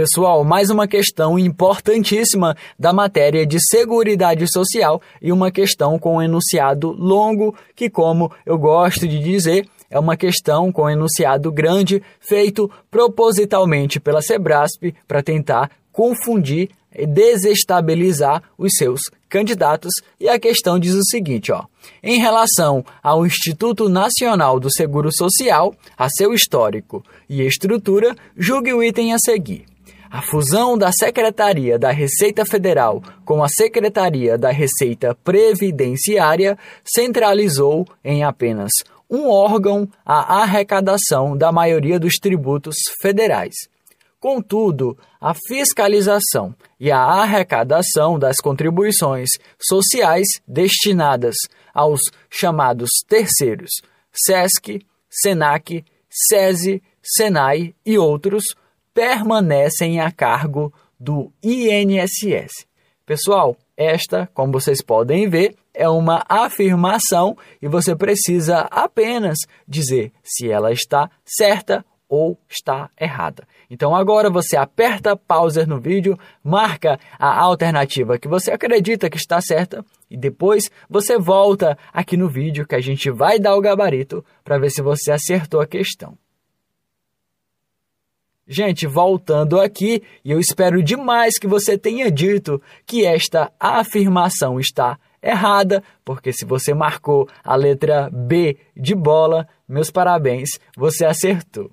Pessoal, mais uma questão importantíssima da matéria de Seguridade Social e uma questão com um enunciado longo, que, como eu gosto de dizer, é uma questão com um enunciado grande feito propositalmente pela Sebrasp para tentar confundir e desestabilizar os seus candidatos. E a questão diz o seguinte, ó: em relação ao Instituto Nacional do Seguro Social, a seu histórico e estrutura, julgue o item a seguir. A fusão da Secretaria da Receita Federal com a Secretaria da Receita Previdenciária centralizou em apenas um órgão a arrecadação da maioria dos tributos federais. Contudo, a fiscalização e a arrecadação das contribuições sociais destinadas aos chamados terceiros, SESC, SENAC, SESI, SENAI e outros, permanecem a cargo do INSS. Pessoal, esta, como vocês podem ver, é uma afirmação e você precisa apenas dizer se ela está certa ou está errada. Então agora você aperta pauser no vídeo, marca a alternativa que você acredita que está certa e depois você volta aqui no vídeo que a gente vai dar o gabarito para ver se você acertou a questão. Gente, voltando aqui, eu espero demais que você tenha dito que esta afirmação está errada, porque se você marcou a letra B de bola, meus parabéns, você acertou.